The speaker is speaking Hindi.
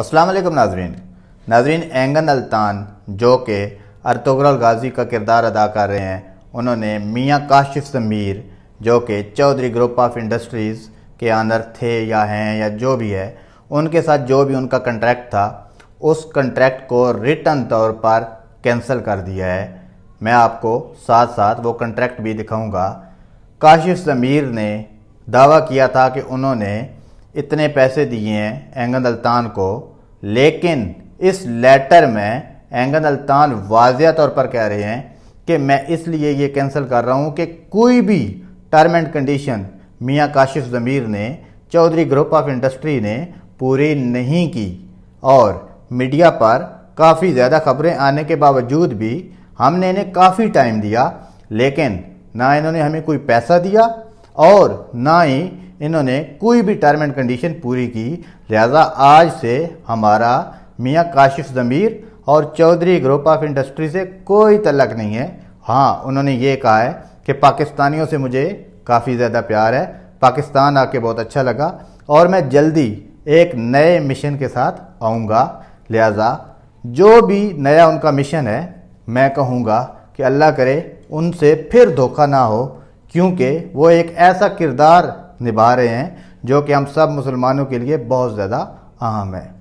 असलम नाजरीन नाजरीन एंगन अल्तान जो कि अरतुगरल गाजी का किरदार अदा कर रहे हैं उन्होंने मियाँ काशिफ समीर जो कि चौधरी ग्रुप ऑफ इंडस्ट्रीज़ के आनर थे या हैं या जो भी है उनके साथ जो भी उनका कंट्रैक्ट था उस कंट्रैक्ट को रिटर्न तौर पर कैंसिल कर दिया है मैं आपको साथ साथ वो कंट्रैक्ट भी दिखाऊंगा काशिफ समीर ने दावा किया था कि उन्होंने इतने पैसे दिए हैं एंगन अल्तान को लेकिन इस लेटर में एंगन अल्तान वाजिया तौर पर कह रहे हैं कि मैं इसलिए ये कैंसिल कर रहा हूँ कि कोई भी टर्म एंड कंडीशन मियाँ काशिफ ज़मीर ने चौधरी ग्रुप ऑफ इंडस्ट्री ने पूरी नहीं की और मीडिया पर काफ़ी ज़्यादा खबरें आने के बावजूद भी हमने इन्हें काफ़ी टाइम दिया लेकिन ना इन्होंने हमें कोई पैसा दिया और ना ही इन्होंने कोई भी टर्म एंड कंडीशन पूरी की लिहाजा आज से हमारा मियाँ काशिफ ज़मीर और चौधरी ग्रुप ऑफ इंडस्ट्री से कोई तलक नहीं है हाँ उन्होंने ये कहा है कि पाकिस्तानियों से मुझे काफ़ी ज़्यादा प्यार है पाकिस्तान आके बहुत अच्छा लगा और मैं जल्दी एक नए मिशन के साथ आऊँगा लिहाजा जो भी नया उनका मिशन है मैं कहूँगा कि अल्लाह करे उनसे फिर धोखा ना हो क्योंकि वो एक ऐसा किरदार निभा रहे हैं जो कि हम सब मुसलमानों के लिए बहुत ज़्यादा अहम है